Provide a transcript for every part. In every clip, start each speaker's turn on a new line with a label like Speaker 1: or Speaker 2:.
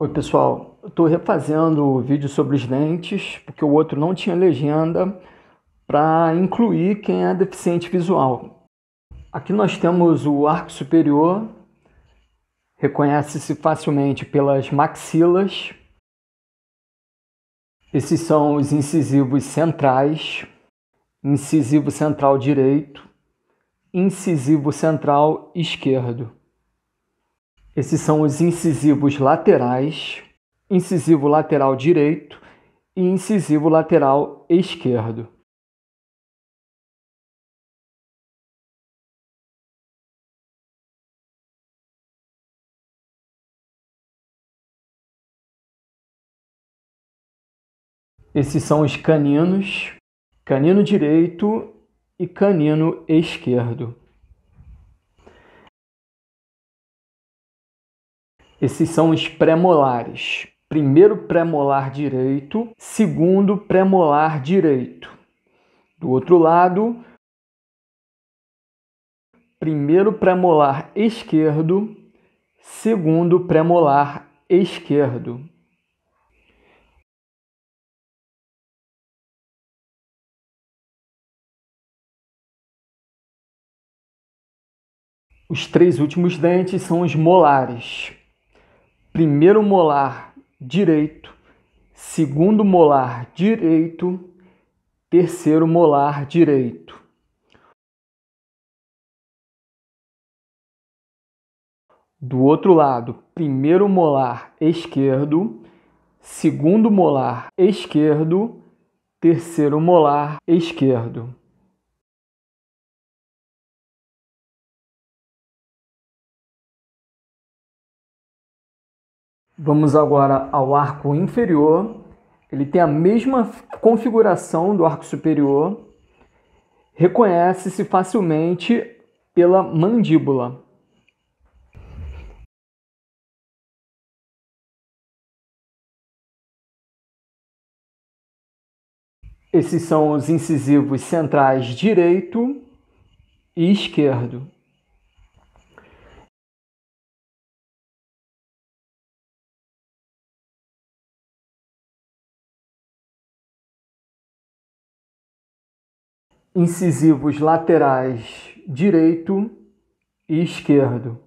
Speaker 1: Oi, pessoal. Estou refazendo o vídeo sobre os lentes, porque o outro não tinha legenda, para incluir quem é deficiente visual. Aqui nós temos o arco superior, reconhece-se facilmente pelas maxilas. Esses são os incisivos centrais, incisivo central direito, incisivo central esquerdo. Esses são os incisivos laterais, incisivo lateral direito e incisivo lateral
Speaker 2: esquerdo. Esses são os
Speaker 1: caninos, canino direito e canino esquerdo. Esses são os pré-molares. Primeiro pré-molar direito, segundo pré-molar direito. Do outro lado, primeiro premolar esquerdo, segundo premolar esquerdo. Os três últimos dentes são os molares primeiro molar direito, segundo molar direito, terceiro molar direito. Do outro lado, primeiro molar esquerdo, segundo molar esquerdo, terceiro molar esquerdo. Vamos agora ao arco inferior. Ele tem a mesma configuração do arco superior. Reconhece-se facilmente pela mandíbula.
Speaker 2: Esses são os incisivos centrais direito e esquerdo. incisivos laterais direito e esquerdo.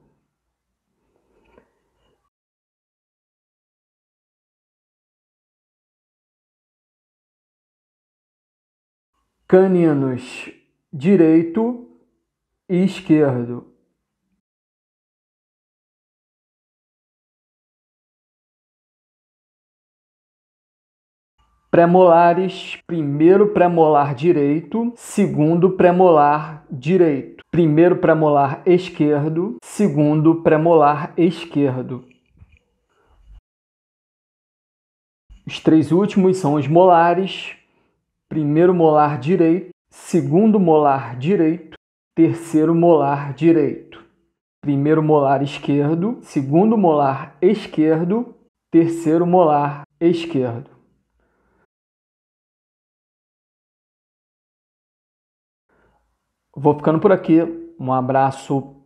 Speaker 2: Caninos direito e esquerdo.
Speaker 1: premolares, primeiro premolar direito, segundo premolar direito, primeiro premolar esquerdo, segundo premolar esquerdo. Os três últimos são os molares, primeiro molar direito, segundo molar direito, terceiro molar direito. Primeiro molar esquerdo, segundo molar esquerdo, terceiro molar esquerdo.
Speaker 2: Vou ficando por aqui. Um abraço